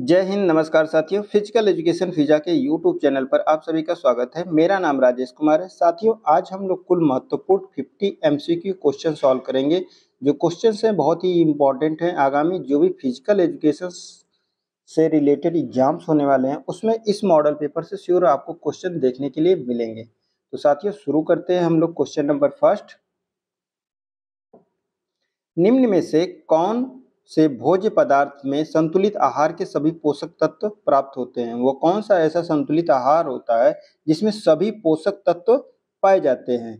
जय हिंद नमस्कार साथियों फिजिकल एजुकेशन फिजा के यूट्यूब चैनल पर आप सभी का स्वागत है मेरा नाम राजेश कुमार है साथियों आज हम लोग कुल महत्वपूर्ण 50 एमसीक्यू क्वेश्चन सॉल्व करेंगे जो क्वेश्चन हैं बहुत ही इंपॉर्टेंट हैं आगामी जो भी फिजिकल एजुकेशन से रिलेटेड एग्जाम्स होने वाले हैं उसमें इस मॉडल पेपर से श्योर आपको क्वेश्चन देखने के लिए मिलेंगे तो साथियों शुरू करते हैं हम लोग क्वेश्चन नंबर फर्स्ट निम्न में से कौन से भोज्य पदार्थ में संतुलित आहार के सभी पोषक तत्व प्राप्त होते हैं वो कौन सा ऐसा संतुलित आहार होता है जिसमें सभी पोषक तत्व पाए जाते हैं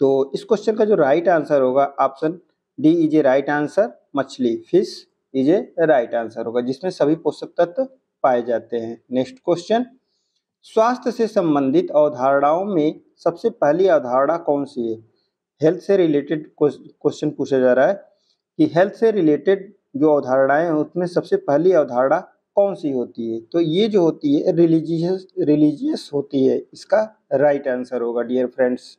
तो इस क्वेश्चन का जो राइट आंसर होगा option D is a right answer मछली fish is a right answer होगा जिसमें सभी पोषक तत्व पाए जाते हैं नेक्स्ट क्वेश्चन स्वास्थ्य से संबंधित अवधारणाओं में सबसे पहली अवधारणा कौन सी है हेल्थ से रिलेटेड क्वेश्चन पूछा जा रहा है कि हेल्थ से रिलेटेड जो अवधारणाएं हैं उसमें सबसे पहली अवधारणा कौन सी होती है तो ये जो होती है रिलीजियस रिलीजियस होती है इसका राइट आंसर होगा डियर फ्रेंड्स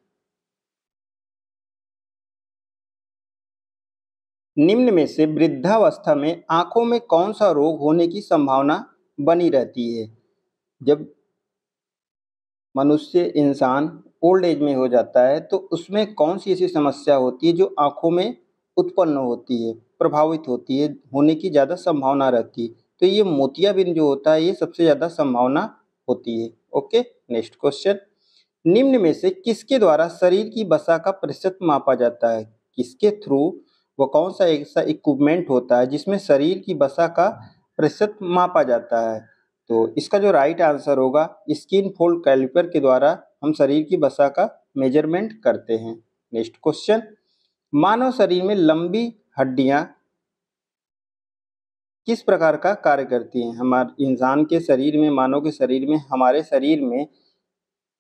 निम्न में से वृद्धावस्था में आंखों में कौन सा रोग होने की संभावना बनी रहती है जब मनुष्य इंसान ओल्ड एज में हो जाता है तो उसमें कौन सी ऐसी समस्या होती है जो आंखों में उत्पन्न होती है प्रभावित होती है होने की ज़्यादा संभावना रहती है तो ये मोतियाबिंद जो होता है ये सबसे ज़्यादा संभावना होती है ओके नेक्स्ट क्वेश्चन निम्न में से किसके द्वारा शरीर की बसा का प्रतिशत मापा जाता है किसके थ्रू वो कौन सा ऐसा इक्विपमेंट होता है जिसमें शरीर की बसा का प्रतिशत मापा जाता है तो इसका जो राइट आंसर होगा स्किन फोल्ड कैलिपर के द्वारा हम शरीर की बसा का मेजरमेंट करते हैं नेक्स्ट क्वेश्चन मानव शरीर में लंबी हड्डियाँ किस प्रकार का कार्य करती हैं हमारे इंसान के शरीर में मानव के शरीर में हमारे शरीर में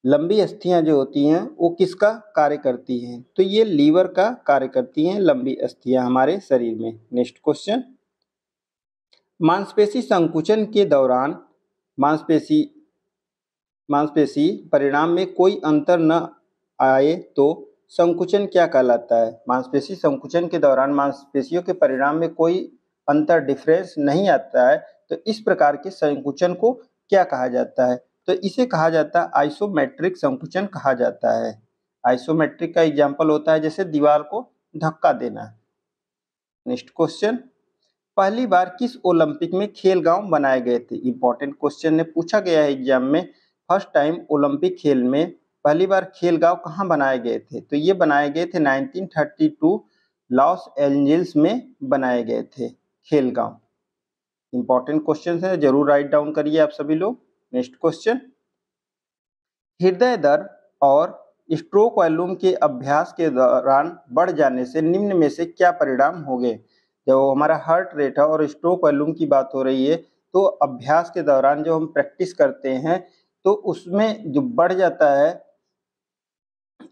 लंबी अस्थियां जो होती हैं वो किसका कार्य करती हैं तो ये लीवर का कार्य करती हैं लंबी अस्थियां हमारे शरीर में नेक्स्ट क्वेश्चन मांसपेशी संकुचन के दौरान मांसपेशी मांसपेशी परिणाम में कोई अंतर न आए तो संकुचन क्या कहलाता है मांसपेशी संकुचन के दौरान मांसपेशियों के परिणाम में कोई अंतर डिफरेंस नहीं आता है तो इस प्रकार के संकुचन को क्या कहा जाता है तो इसे कहा जाता है आइसोमेट्रिक संकुचन कहा जाता है आइसोमेट्रिक का एग्जाम्पल होता है जैसे दीवार को धक्का देना नेक्स्ट क्वेश्चन पहली बार किस ओलंपिक में खेल गांव बनाए गए थे इंपॉर्टेंट क्वेश्चन ने पूछा गया है एग्जाम में फर्स्ट टाइम ओलंपिक खेल में पहली बार खेलगांव कहाँ बनाए गए थे तो ये बनाए गए थे 1932 लॉस एंजल्स में बनाए गए थे खेलगांव इंपॉर्टेंट क्वेश्चन है जरूर राइट डाउन करिए आप सभी लोग नेक्स्ट क्वेश्चन हृदय दर और स्ट्रोक वॉल्यूम के अभ्यास के दौरान बढ़ जाने से निम्न में से क्या परिणाम हो गए जब हमारा हार्ट रेट है और स्ट्रोक वॉल्यूम की बात हो रही है तो अभ्यास के दौरान जो हम प्रैक्टिस करते हैं तो उसमें जो बढ़ जाता है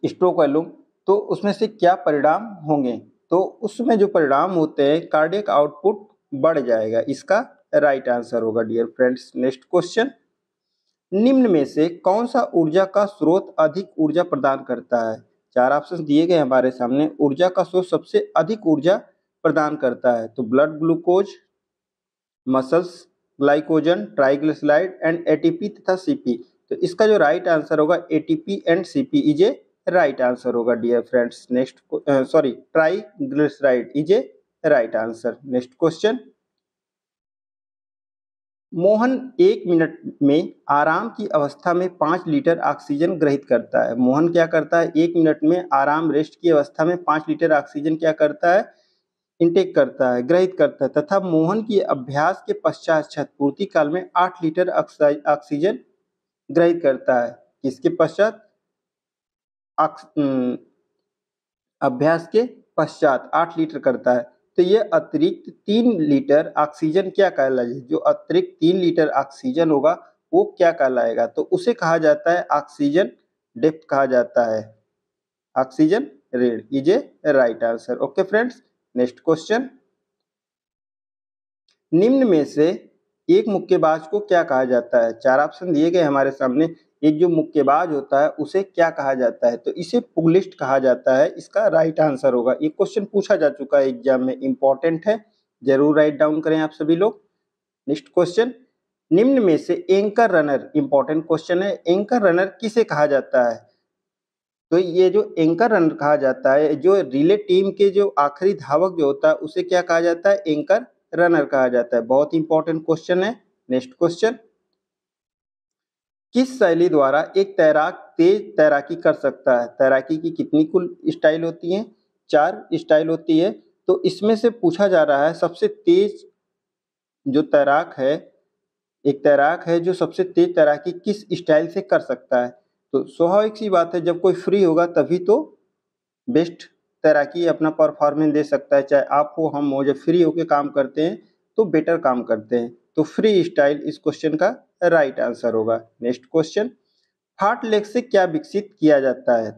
स्ट्रोक वालों तो उसमें से क्या परिणाम होंगे तो उसमें जो परिणाम होते हैं कार्डियक आउटपुट बढ़ जाएगा इसका राइट आंसर होगा डियर फ्रेंड्स नेक्स्ट क्वेश्चन निम्न में से कौन सा ऊर्जा का स्रोत अधिक ऊर्जा प्रदान करता है चार ऑप्शन दिए गए हमारे सामने ऊर्जा का स्रोत सबसे अधिक ऊर्जा प्रदान करता है तो blood glucose muscles glycogen triglyceride and ATP तथा सीपी तो इसका जो राइट आंसर होगा ATP and CP is a right answer होगा dear friends next sorry triglyceride is a right answer next question Mohan एक मिनट में आराम की अवस्था में पांच लीटर ऑक्सीजन ग्रहित करता है मोहन क्या करता है एक मिनट में आराम रेस्ट की अवस्था में पांच लीटर ऑक्सीजन क्या करता है इंटेक करता है ग्रहित करता है तथा मोहन की अभ्यास के पश्चात छतपूर्ति काल में आठ लीटर ऑक्सीजन ग्रहित करता है इसके पश्चात अभ्यास के पश्चात आठ लीटर करता है तो ये अतिरिक्त तीन लीटर ऑक्सीजन क्या कहलाएगा जो अतिरिक्त तीन लीटर ऑक्सीजन होगा वो क्या कहलाएगा तो उसे कहा जाता है ऑक्सीजन डेप्थ कहा जाता है oxygen debt is a right answer okay friends next question निम्न में से एक मुक्केबाज को क्या कहा जाता है चार ऑप्शन दिए गए हमारे सामने ये जो मुक्केबाज होता है उसे क्या कहा जाता है तो इसे पुगलिस्ट कहा जाता है इसका राइट आंसर होगा ये क्वेश्चन पूछा जा चुका है एग्जाम में इंपॉर्टेंट है जरूर राइट डाउन करें आप सभी लोग नेक्स्ट क्वेश्चन निम्न में से एंकर रनर इंपॉर्टेंट क्वेश्चन है एंकर रनर किसे कहा जाता है तो ये जो एंकर रनर कहा जाता है जो रिले टीम के जो आखिरी धावक जो होता है उसे क्या कहा जाता है एंकर रनर कहा जाता है बहुत इंपॉर्टेंट क्वेश्चन है नेक्स्ट क्वेश्चन किस शैली द्वारा एक तैराक तेज तैराकी कर सकता है तैराकी की कितनी कुल स्टाइल होती है चार स्टाइल होती है तो इसमें से पूछा जा रहा है सबसे तेज जो तैराक है एक तैराक है जो सबसे तेज तैराकी किस स्टाइल से कर सकता है तो स्वाभाविक सी बात है जब कोई फ्री होगा तभी तो बेस्ट तैराकी अपना परफॉर्मेंस दे सकता है चाहे आप हो हम हो जब फ्री होकर काम करते हैं तो बेटर काम करते हैं तो फ्री स्टाइल इस क्वेश्चन का राइट आंसर होगा नेक्स्ट क्वेश्चन फाटलेग से क्या विकसित किया जाता है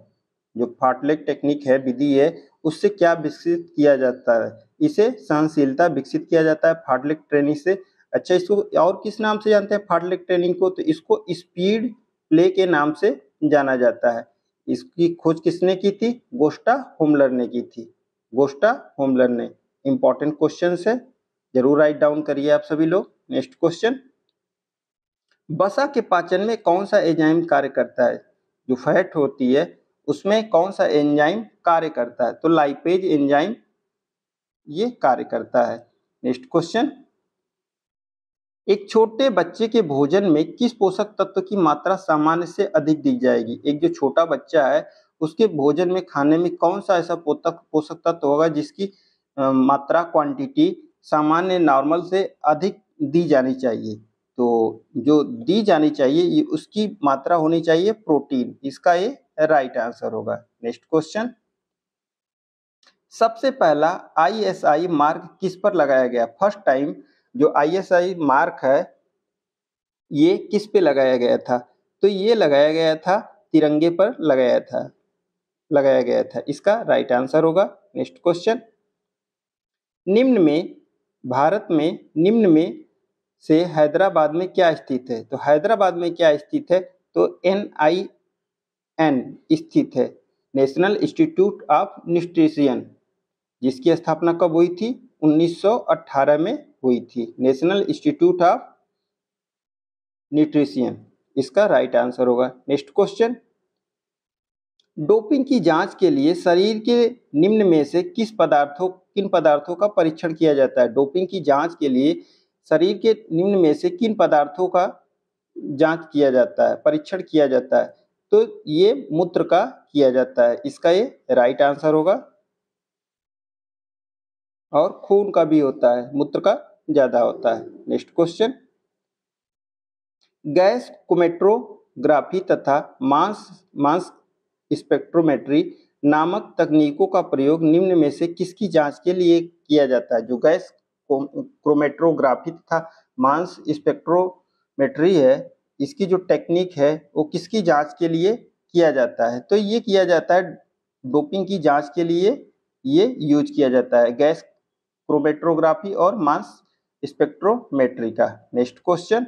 जो फाटलेग टेक्निक है विधि है उससे क्या विकसित किया जाता है इसे सहनशीलता विकसित किया जाता है फाटलेग ट्रेनिंग से अच्छा इसको और किस नाम से जानते हैं फाटलेग ट्रेनिंग को तो इसको स्पीड प्ले के नाम से जाना जाता है इसकी खोज किसने की थी गोस्टा होमलर ने की थी गोस्टा होमलर ने इंपॉर्टेंट क्वेश्चन है जरूर राइट डाउन करिए आप सभी लोग नेक्स्ट क्वेश्चन बसा के पाचन में कौन सा एंजाइम कार्य करता है जो फैट होती है उसमें कौन सा एंजाइम कार्य करता है तो लाइपेज एंजाइम ये कार्य करता है नेक्स्ट क्वेश्चन एक छोटे बच्चे के भोजन में किस पोषक तत्व की मात्रा सामान्य से अधिक दी जाएगी एक जो छोटा बच्चा है उसके भोजन में खाने में कौन सा ऐसा पोतक पोषक तत्व होगा जिसकी मात्रा क्वांटिटी सामान्य नॉर्मल से अधिक दी जानी चाहिए तो जो दी जानी चाहिए ये उसकी मात्रा होनी चाहिए प्रोटीन इसका ये राइट आंसर होगा नेक्स्ट क्वेश्चन सबसे पहला आईएसआई मार्क किस पर लगाया गया फर्स्ट टाइम जो आईएसआई मार्क है ये किस पे लगाया गया था तो ये लगाया गया था तिरंगे पर लगाया था लगाया गया था इसका राइट आंसर होगा नेक्स्ट क्वेश्चन निम्न में भारत में निम्न में से हैदराबाद में क्या स्थित है तो हैदराबाद में क्या स्थित है तो एन आई एन स्थित है नेशनल इंस्टीट्यूट ऑफ न्यूट्रिशियन जिसकी स्थापना कब हुई थी 1918 में हुई थी नेशनल इंस्टीट्यूट ऑफ न्यूट्रिशियन इसका राइट आंसर होगा नेक्स्ट क्वेश्चन डोपिंग की जांच के लिए शरीर के निम्न में से किस पदार्थों किन पदार्थों का परीक्षण किया जाता है डोपिंग की जांच के लिए शरीर के निम्न में से किन पदार्थों का जांच किया जाता है परीक्षण किया जाता है तो ये मूत्र का किया जाता है इसका ये राइट आंसर होगा और खून का भी होता है मूत्र का ज्यादा होता है नेक्स्ट क्वेश्चन गैस कोमेट्रोग्राफी तथा मांस मांस स्पेक्ट्रोमेट्री नामक तकनीकों का प्रयोग निम्न में से किसकी जांच के लिए किया जाता है जो गैस क्रोमेट्रोग्राफी तथा मांस स्पेक्ट्रोमेट्री है इसकी जो टेक्निक है वो किसकी जांच के लिए किया जाता है तो ये किया जाता है डोपिंग की जांच के लिए ये यूज किया जाता है गैस क्रोमेट्रोग्राफी और मांस स्पेक्ट्रोमेट्री का नेक्स्ट क्वेश्चन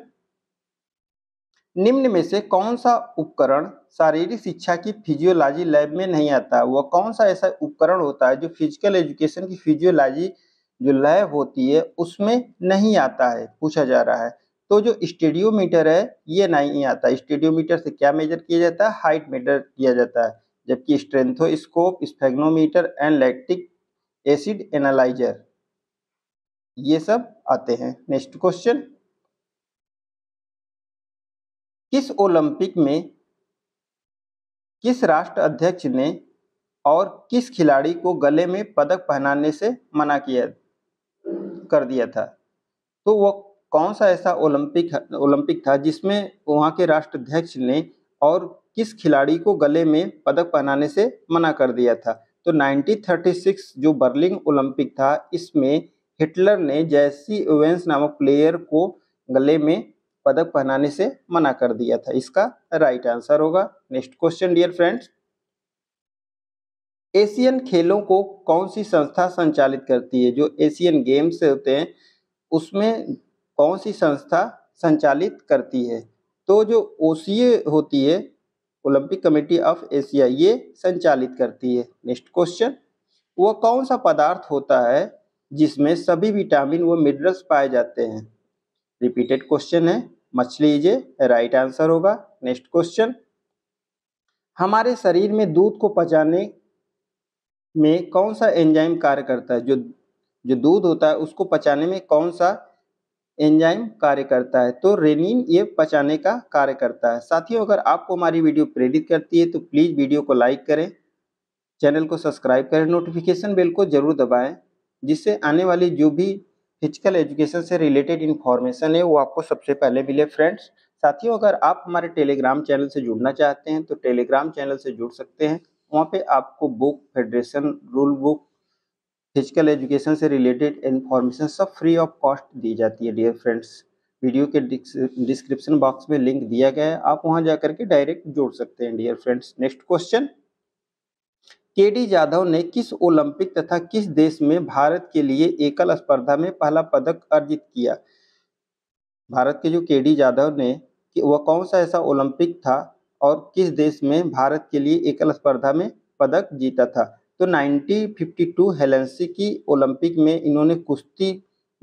निम्न में से कौन सा उपकरण शारीरिक शिक्षा की फिजियोलॉजी लैब में नहीं आता वह कौन सा ऐसा उपकरण होता है जो फिजिकल एजुकेशन की फिजियोलॉजी जो लय होती है उसमें नहीं आता है पूछा जा रहा है तो जो स्टेडियोमीटर है ये नहीं आता स्टेडियोमीटर से क्या मेजर किया जाता है हाइट मेजर किया जाता है जबकि stethoscope sphygmomanometer and lactic acid analyser ये सब आते हैं नेक्स्ट क्वेश्चन किस ओलंपिक में किस राष्ट्र अध्यक्ष ने और किस खिलाड़ी को गले में पदक पहनाने से मना किया कर दिया था तो वो कौन सा ऐसा ओलंपिक ओलंपिक था जिसमें वहाँ के राष्ट्राध्यक्ष ने और किस खिलाड़ी को गले में पदक पहनाने से मना कर दिया था तो 1936 जो बर्लिन ओलंपिक था इसमें हिटलर ने जैसी ओवेंस नामक प्लेयर को गले में पदक पहनाने से मना कर दिया था इसका राइट आंसर होगा next question dear friends Asian खेलों को कौन सी संस्था संचालित करती है जो एशियन गेम्स होते हैं उसमें कौन सी संस्था संचालित करती है तो जो ओ होती है ओलंपिक कमेटी ऑफ एशिया ये संचालित करती है नेक्स्ट क्वेश्चन वह कौन सा पदार्थ होता है जिसमें सभी विटामिन व मिनरल्स पाए जाते हैं रिपीटेड क्वेश्चन है मछली जे राइट आंसर होगा नेक्स्ट क्वेश्चन हमारे शरीर में दूध को पचाने में कौन सा एंजाइम कार्य करता है जो जो दूध होता है उसको पचाने में कौन सा एंजाइम कार्य करता है तो रेनिन ये पचाने का कार्य करता है साथियों अगर आपको हमारी वीडियो प्रेरित करती है तो प्लीज़ वीडियो को लाइक करें चैनल को सब्सक्राइब करें नोटिफिकेशन बेल को ज़रूर दबाएं जिससे आने वाली जो भी फिजिकल एजुकेशन से रिलेटेड इन्फॉर्मेशन है वो आपको सबसे पहले मिले फ्रेंड्स साथियों अगर आप हमारे टेलीग्राम चैनल से जुड़ना चाहते हैं तो टेलीग्राम चैनल से जुड़ सकते हैं वहाँ पे आपको book federation rule book physical education से रिलेटेड इन्फॉर्मेशन सब फ्री ऑफ कॉस्ट दी जाती है डियर फ्रेंड्स वीडियो के डिस्क्रिप्शन बॉक्स में लिंक दिया गया है आप वहाँ जा के डायरेक्ट जोड़ सकते हैं dear friends next question K D Jadhav ने किस ओलंपिक तथा किस देश में भारत के लिए एकल स्पर्धा में पहला पदक अर्जित किया भारत के जो के डी जाधव ने वह कौन सा ऐसा ओलंपिक था और किस देश में भारत के लिए एकल स्पर्धा में पदक जीता था तो 1952 हेलेंसी की ओलंपिक में इन्होंने कुश्ती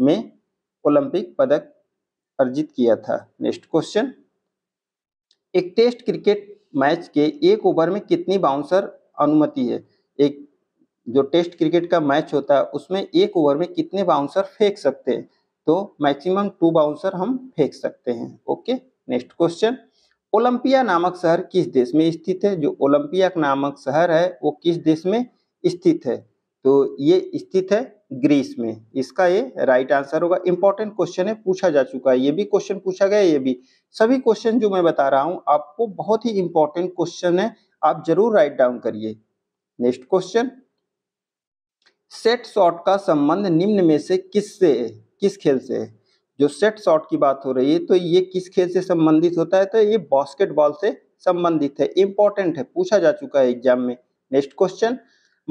में ओलंपिक पदक अर्जित किया था नेक्स्ट क्वेश्चन एक टेस्ट क्रिकेट मैच के एक ओवर में कितनी बाउंसर अनुमति है एक जो टेस्ट क्रिकेट का मैच होता है उसमें एक ओवर में कितने बाउंसर फेंक सकते हैं तो मैक्सिमम टू बाउंसर हम फेंक सकते हैं ओके नेक्स्ट क्वेश्चन ओलंपिया नामक शहर किस देश में स्थित है जो ओलंपिया नामक शहर है वो किस देश में स्थित है तो ये स्थित है ग्रीस में इसका ये राइट आंसर होगा इंपॉर्टेंट क्वेश्चन है पूछा जा चुका है ये भी क्वेश्चन पूछा गया ये भी सभी क्वेश्चन जो मैं बता रहा हूँ आपको बहुत ही इंपॉर्टेंट क्वेश्चन है आप जरूर राइट डाउन करिए नेक्स्ट क्वेश्चन सेट शॉट का संबंध निम्न में से किस से है किस खेल से है जो सेट शॉट की बात हो रही है तो ये किस खेल से संबंधित होता है तो ये बास्केटबॉल से संबंधित है इंपॉर्टेंट है पूछा जा चुका है एग्जाम में नेक्स्ट क्वेश्चन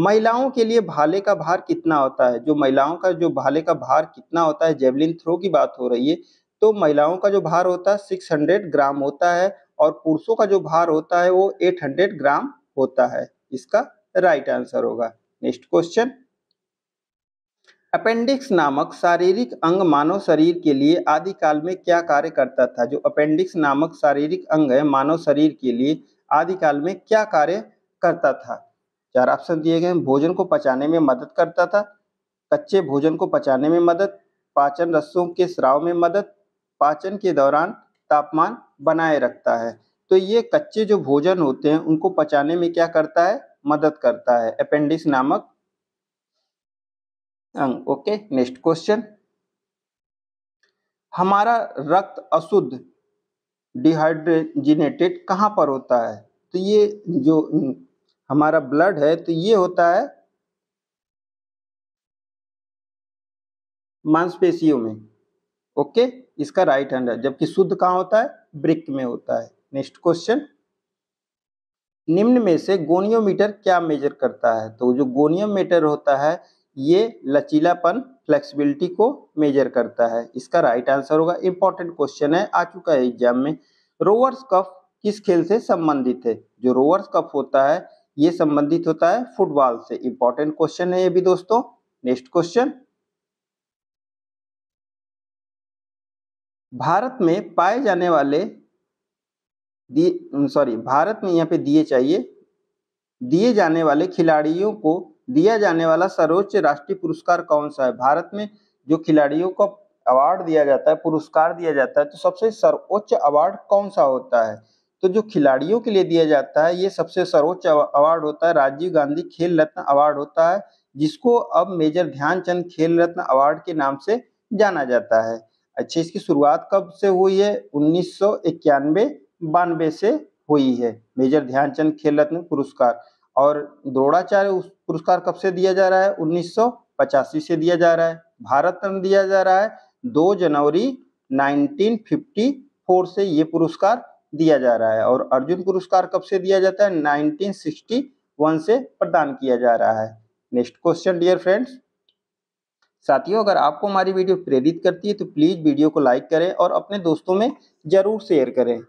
महिलाओं के लिए भाले का भार कितना होता है जो महिलाओं का जो भाले का भार कितना होता है जेवलिन थ्रो की बात हो रही है तो महिलाओं का जो भार होता है सिक्स हंड्रेड ग्राम होता है और पुरुषों का जो भार होता है वो एट हंड्रेड ग्राम होता है इसका राइट आंसर होगा नेक्स्ट क्वेश्चन अपेंडिक्स नामक शारीरिक अंग मानव शरीर के लिए आदिकाल में क्या कार्य करता था जो अपेंडिक्स नामक शारीरिक अंग है मानव शरीर के लिए आदिकाल में क्या कार्य करता था चार ऑप्शन दिए गए भोजन को पचाने में मदद करता था कच्चे भोजन को पचाने में मदद पाचन रसों के श्राव में मदद पाचन के दौरान तापमान बनाए रखता है तो ये कच्चे जो भोजन होते हैं उनको पचाने में क्या करता है मदद करता है अपेंडिक्स नामक अंग ओके नेक्स्ट क्वेश्चन हमारा रक्त अशुद्ध डिहाइड्रेजिनेटेड कहाँ पर होता है तो ये जो हमारा ब्लड है तो ये होता है मांसपेशियों में ओके इसका राइट हैंड है जबकि शुद्ध कहाँ होता है ब्रिक में होता है नेक्स्ट क्वेश्चन निम्न में से गोनियोमीटर क्या मेजर करता है तो जो गोनियोमीटर होता है ये लचीलापन फ्लेक्सिबिलिटी को मेजर करता है इसका राइट आंसर होगा इंपॉर्टेंट क्वेश्चन है आ चुका है एग्जाम में रोवर्स कप किस खेल से संबंधित है जो रोवर्स कप होता है ये संबंधित होता है फुटबॉल से इंपॉर्टेंट क्वेश्चन है ये भी दोस्तों नेक्स्ट क्वेश्चन भारत में पाए जाने वाले सॉरी भारत में यहाँ पे दिए चाहिए दिए जाने वाले खिलाड़ियों को दिया जाने वाला सर्वोच्च राष्ट्रीय पुरस्कार कौन सा है भारत में जो खिलाड़ियों को अवार्ड दिया जाता है पुरस्कार दिया जाता है तो सबसे सर्वोच्च अवार्ड कौन सा होता है तो जो खिलाड़ियों के लिए दिया जाता है ये सबसे सर्वोच्च अवार्ड होता है राजीव गांधी खेल रत्न अवार्ड होता है जिसको अब मेजर ध्यानचंद खेल रत्न अवार्ड के नाम से जाना जाता है अच्छा इसकी शुरुआत कब से हुई है उन्नीस सौ से हुई है मेजर ध्यानचंद खेल रत्न पुरस्कार और द्रोणाचार्य पुरस्कार कब से दिया जा रहा है उन्नीस से दिया जा रहा है भारत रत्न दिया जा रहा है दो जनवरी 1954 से ये पुरस्कार दिया जा रहा है और अर्जुन पुरस्कार कब से दिया जाता है 1961 से प्रदान किया जा रहा है नेक्स्ट क्वेश्चन डियर फ्रेंड्स साथियों अगर आपको हमारी वीडियो प्रेरित करती है तो प्लीज़ वीडियो को लाइक करें और अपने दोस्तों में ज़रूर शेयर करें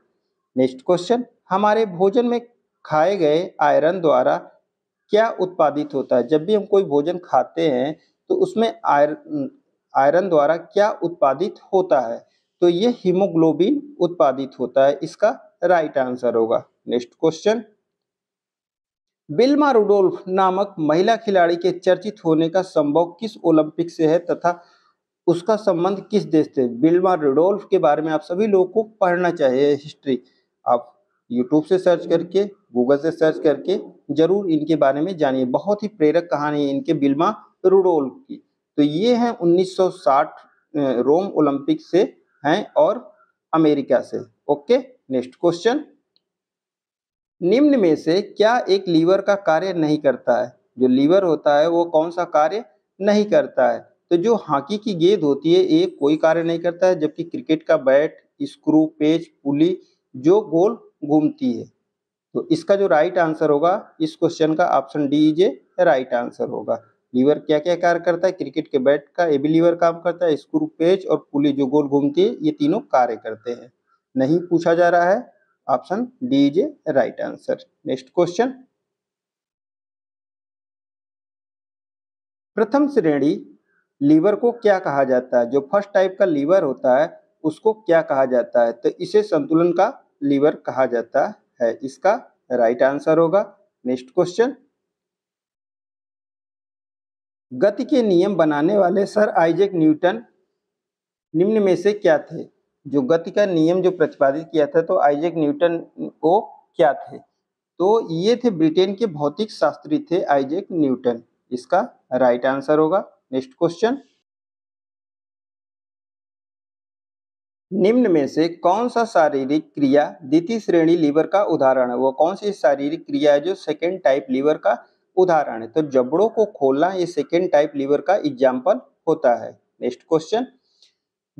नेक्स्ट क्वेश्चन हमारे भोजन में खाए गए आयरन द्वारा क्या उत्पादित होता है जब भी हम कोई भोजन खाते हैं तो उसमें आयर आयरन द्वारा क्या उत्पादित होता है तो ये हीमोग्लोबिन उत्पादित होता है इसका राइट आंसर होगा नेक्स्ट क्वेश्चन बिल्मा रुडोल्फ नामक महिला खिलाड़ी के चर्चित होने का संभव किस ओलंपिक से है तथा उसका संबंध किस देश से बिल्मा रुडोल्फ के बारे में आप सभी लोगों को पढ़ना चाहिए हिस्ट्री आप यूट्यूब से सर्च हम्म। करके गूगल से सर्च करके जरूर इनके बारे में जानिए बहुत ही प्रेरक कहानी है इनके बिल्मा रुडोल की तो ये हैं 1960 रोम ओलंपिक से हैं और अमेरिका से ओके नेक्स्ट क्वेश्चन निम्न में से क्या एक लीवर का कार्य नहीं करता है जो लीवर होता है वो कौन सा कार्य नहीं करता है तो जो हॉकी की गेंद होती है ये कोई कार्य नहीं करता है जबकि क्रिकेट का बैट स्क्रू पेच पुली जो गोल घूमती है तो इसका जो राइट आंसर होगा इस क्वेश्चन का option D is a right answer होगा लीवर क्या क्या कार्य करता है क्रिकेट के बैट का भी लीवर काम करता है स्क्रू पेच और पुली जो गोल घूमती है ये तीनों कार्य करते हैं नहीं पूछा जा रहा है option D is a right answer next question प्रथम श्रेणी लीवर को क्या कहा जाता है जो फर्स्ट टाइप का लीवर होता है उसको क्या कहा जाता है तो इसे संतुलन का लीवर कहा जाता है इसका राइट आंसर होगा नेक्स्ट क्वेश्चन गति के नियम बनाने वाले सर आइजेक न्यूटन निम्न में से क्या थे जो गति का नियम जो प्रतिपादित किया था तो आइजेक न्यूटन वो क्या थे तो ये थे ब्रिटेन के भौतिक शास्त्री थे आइजेक न्यूटन इसका राइट आंसर होगा नेक्स्ट क्वेश्चन निम्न में से कौन सा शारीरिक क्रिया द्वितीय श्रेणी लीवर का उदाहरण है वो कौन सी शारीरिक क्रिया है जो सेकेंड टाइप लीवर का उदाहरण है तो जबड़ों को खोलना ये सेकेंड टाइप लीवर का एग्जाम्पल होता है नेक्स्ट क्वेश्चन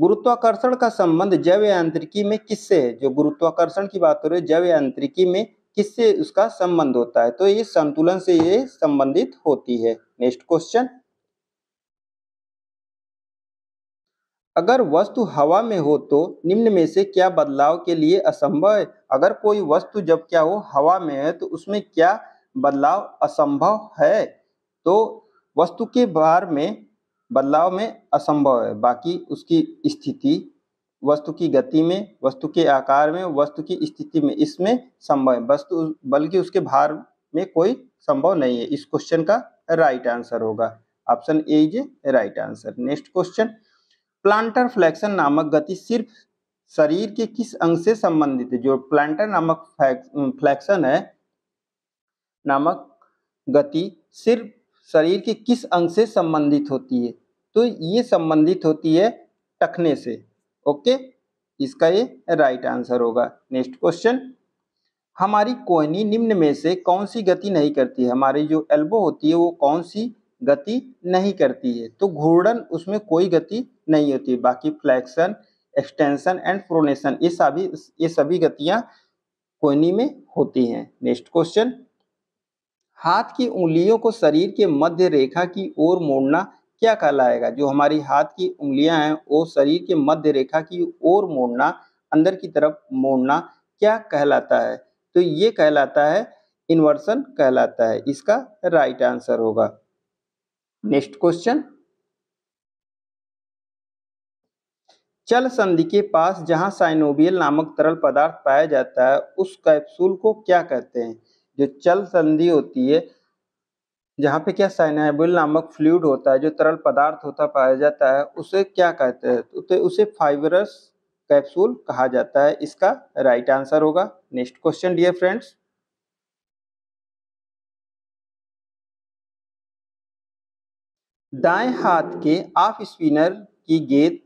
गुरुत्वाकर्षण का संबंध जैव यांत्रिकी में किससे है जो गुरुत्वाकर्षण की बात हो रही है जैव यांत्रिकी में किससे उसका संबंध होता है तो ये संतुलन से ये संबंधित होती है नेक्स्ट क्वेश्चन अगर वस्तु हवा में हो तो निम्न में से क्या बदलाव के लिए असंभव है अगर कोई वस्तु जब क्या हो हवा में है तो उसमें क्या बदलाव असंभव है तो वस्तु के भार में बदलाव में असंभव है बाकी उसकी स्थिति वस्तु की गति में वस्तु के आकार में वस्तु की स्थिति में इसमें संभव है वस्तु बल्कि उसके भार में कोई संभव नहीं है इस क्वेश्चन का राइट आंसर होगा option A is right answer next question plantar flexion नामक गति सिर्फ शरीर के किस अंग से संबंधित है जो प्लांटर नामक फ्लैक्शन है नामक गति सिर्फ शरीर के किस अंग से संबंधित होती है तो ये संबंधित होती है टखने से ओके इसका ये राइट आंसर होगा नेक्स्ट क्वेश्चन हमारी कोहनी निम्न में से कौन सी गति नहीं करती है हमारी जो एल्बो होती है वो कौन सी गति नहीं करती है तो घूर्णन उसमें कोई गति नहीं होती बाकी फ्लैक्शन एक्सटेंशन एंड प्रोनेशन ये सभी ये सभी गतियां कोनी में होती हैं नेक्स्ट क्वेश्चन हाथ की उंगलियों को शरीर के मध्य रेखा की ओर मोड़ना क्या कहलाएगा जो हमारी हाथ की उंगलियां हैं वो शरीर के मध्य रेखा की ओर मोड़ना अंदर की तरफ मोड़ना क्या कहलाता है तो ये कहलाता है इन्वर्सन कहलाता है इसका राइट आंसर होगा नेक्स्ट क्वेश्चन चल संधि के पास जहां साइनोबियल नामक तरल पदार्थ पाया जाता है उस कैप्सूल को क्या कहते हैं जो चल संधि होती है जहां पे क्या साइनोबियल नामक फ्लूड होता है जो तरल पदार्थ होता पाया जाता है उसे क्या कहते हैं तो उसे फाइबरस कैप्सूल कहा जाता है इसका राइट आंसर होगा नेक्स्ट क्वेश्चन डियर फ्रेंड्स दाएं हाथ के ऑफ स्पिनर की गेंद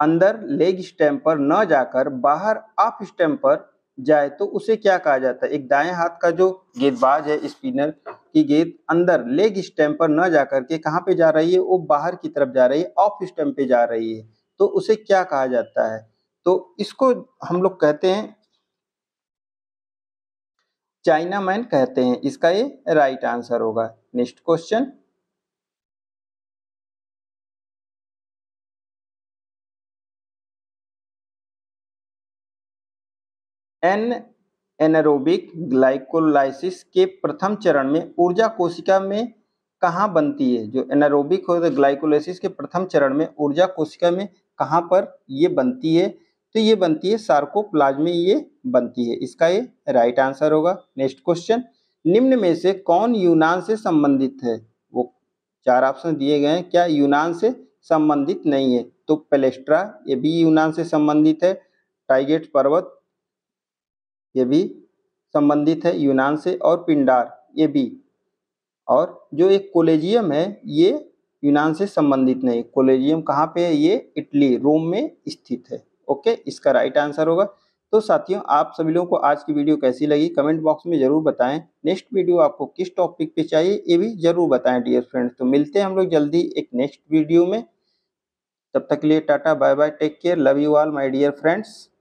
अंदर लेग स्टैम्प पर न जाकर बाहर ऑफ स्टैम्प पर जाए तो उसे क्या कहा जाता है एक दाएं हाथ का जो गेंदबाज है स्पिनर की गेंद अंदर लेग स्टैम्प पर न जाकर के कहाँ पे जा रही है वो बाहर की तरफ जा रही है ऑफ स्टैम्प पे जा रही है तो उसे क्या कहा जाता है तो इसको हम लोग कहते हैं चाइना मैन कहते हैं इसका ये राइट आंसर होगा next question an anaerobic glycolysis के प्रथम चरण में ऊर्जा कोशिका में कहाँ बनती है जो एनारोबिक हो तो ग्लाइकोलाइसिस के प्रथम चरण में ऊर्जा कोशिका में कहाँ पर ये बनती है तो ये बनती है सार्कोप्लाज में ये बनती है इसका ये राइट आंसर होगा नेक्स्ट क्वेश्चन निम्न में से कौन यूनान से संबंधित है वो चार ऑप्शन दिए गए हैं क्या यूनान से संबंधित नहीं है तो पेलेस्ट्रा ये भी यूनान से संबंधित है टाइगेट पर्वत ये भी संबंधित है यूनान से और पिंडार ये भी और जो एक कोलेजियम है ये यूनान से संबंधित नहीं कोलेजियम कहाँ पे है ये इटली रोम में स्थित है ओके इसका राइट आंसर होगा तो साथियों आप सभी लोगों को आज की वीडियो कैसी लगी कमेंट बॉक्स में ज़रूर बताएं नेक्स्ट वीडियो आपको किस टॉपिक पे चाहिए ये भी ज़रूर बताएं डियर फ्रेंड्स तो मिलते हैं हम लोग जल्दी एक नेक्स्ट वीडियो में तब तक के लिए tata bye bye take care love you all my dear friends